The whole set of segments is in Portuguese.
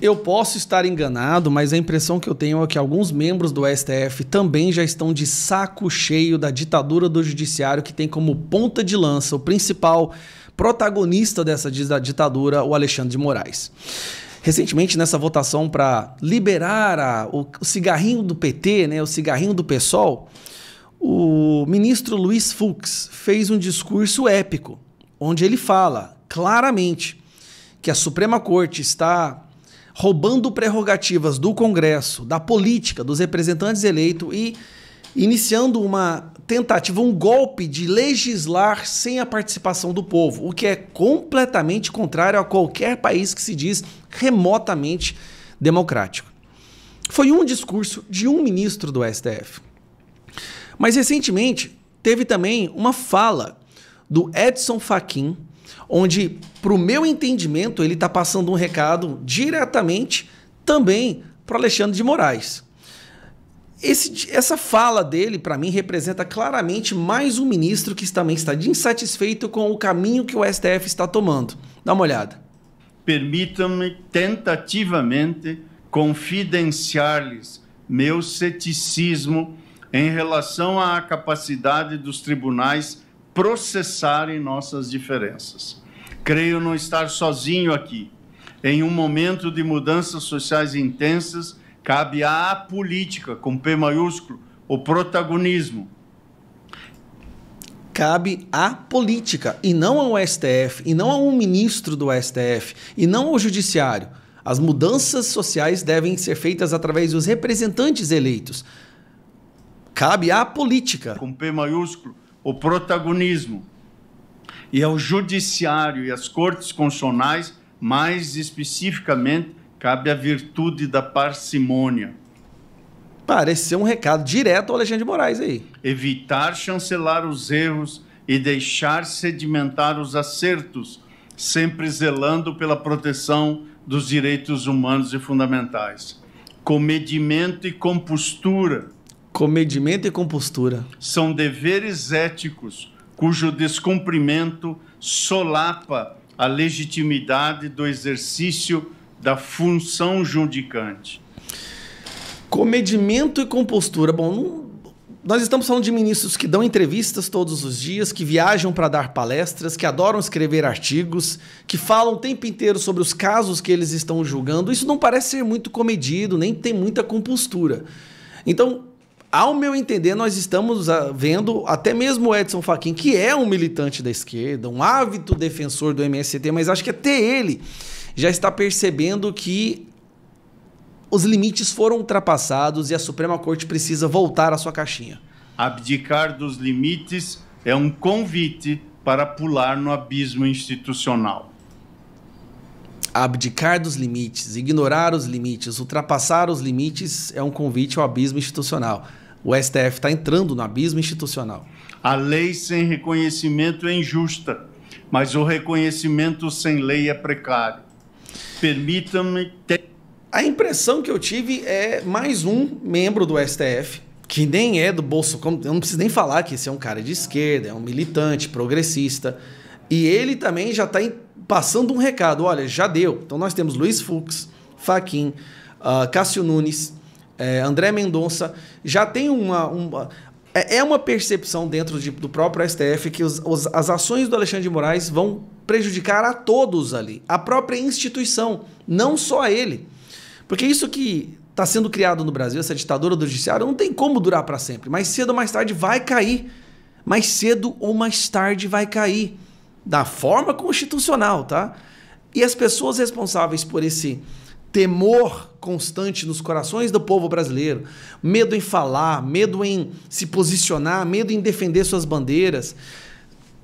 Eu posso estar enganado, mas a impressão que eu tenho é que alguns membros do STF também já estão de saco cheio da ditadura do judiciário que tem como ponta de lança o principal protagonista dessa ditadura, o Alexandre de Moraes. Recentemente, nessa votação para liberar a, o, o, cigarrinho do PT, né, o cigarrinho do PSOL, o ministro Luiz Fux fez um discurso épico, onde ele fala claramente que a Suprema Corte está roubando prerrogativas do Congresso, da política, dos representantes eleitos e iniciando uma tentativa, um golpe de legislar sem a participação do povo, o que é completamente contrário a qualquer país que se diz remotamente democrático. Foi um discurso de um ministro do STF. Mas recentemente teve também uma fala do Edson Fachin, onde, para o meu entendimento, ele está passando um recado diretamente também para Alexandre de Moraes. Esse, essa fala dele, para mim, representa claramente mais um ministro que também está insatisfeito com o caminho que o STF está tomando. Dá uma olhada. Permitam-me tentativamente confidenciar-lhes meu ceticismo em relação à capacidade dos tribunais processarem nossas diferenças. Creio não estar sozinho aqui. Em um momento de mudanças sociais intensas, cabe à política, com P maiúsculo, o protagonismo. Cabe à política, e não ao STF, e não a um ministro do STF, e não ao judiciário. As mudanças sociais devem ser feitas através dos representantes eleitos. Cabe à política. Com P maiúsculo, o protagonismo. E ao é judiciário e às cortes constitucionais, mais especificamente, cabe a virtude da parcimônia. Pareceu um recado direto ao Alexandre de Moraes aí. Evitar chancelar os erros e deixar sedimentar os acertos, sempre zelando pela proteção dos direitos humanos e fundamentais. Comedimento e compostura comedimento e compostura. São deveres éticos cujo descumprimento solapa a legitimidade do exercício da função judicante. Comedimento e compostura. Bom, não, nós estamos falando de ministros que dão entrevistas todos os dias, que viajam para dar palestras, que adoram escrever artigos, que falam o tempo inteiro sobre os casos que eles estão julgando. Isso não parece ser muito comedido, nem tem muita compostura. Então, ao meu entender, nós estamos ah, vendo até mesmo o Edson Fachin, que é um militante da esquerda, um ávido defensor do MST, mas acho que até ele já está percebendo que os limites foram ultrapassados e a Suprema Corte precisa voltar à sua caixinha. Abdicar dos limites é um convite para pular no abismo institucional. Abdicar dos limites, ignorar os limites, ultrapassar os limites é um convite ao abismo institucional o STF está entrando no abismo institucional. A lei sem reconhecimento é injusta, mas o reconhecimento sem lei é precário. Permita-me. Ter... A impressão que eu tive é mais um membro do STF que nem é do Bolsonaro, eu não preciso nem falar que esse é um cara de esquerda, é um militante, progressista, e ele também já está passando um recado, olha, já deu. Então nós temos Luiz Fux, Faquim, uh, ah, Cássio Nunes, é, André Mendonça, já tem uma, uma é, é uma percepção dentro de, do próprio STF que os, os, as ações do Alexandre de Moraes vão prejudicar a todos ali, a própria instituição, não só a ele. Porque isso que está sendo criado no Brasil, essa ditadura do judiciário, não tem como durar para sempre. Mais cedo ou mais tarde vai cair. Mais cedo ou mais tarde vai cair. Da forma constitucional, tá? E as pessoas responsáveis por esse temor constante nos corações do povo brasileiro, medo em falar, medo em se posicionar, medo em defender suas bandeiras,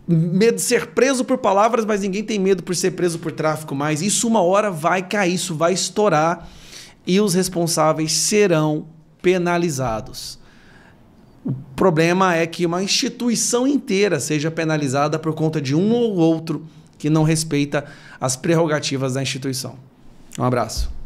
medo de ser preso por palavras, mas ninguém tem medo por ser preso por tráfico mais. Isso uma hora vai cair, isso vai estourar e os responsáveis serão penalizados. O problema é que uma instituição inteira seja penalizada por conta de um ou outro que não respeita as prerrogativas da instituição. Um abraço.